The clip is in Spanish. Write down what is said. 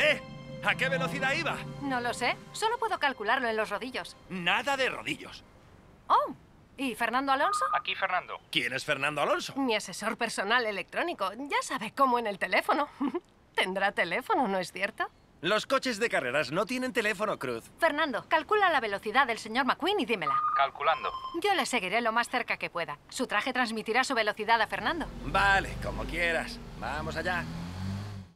¿Eh? ¿A qué velocidad iba? No lo sé. Solo puedo calcularlo en los rodillos. Nada de rodillos. Oh, ¿y Fernando Alonso? Aquí Fernando. ¿Quién es Fernando Alonso? Mi asesor personal electrónico. Ya sabe cómo en el teléfono. Tendrá teléfono, ¿no es cierto? Los coches de carreras no tienen teléfono, Cruz. Fernando, calcula la velocidad del señor McQueen y dímela. Calculando. Yo le seguiré lo más cerca que pueda. Su traje transmitirá su velocidad a Fernando. Vale, como quieras. Vamos allá.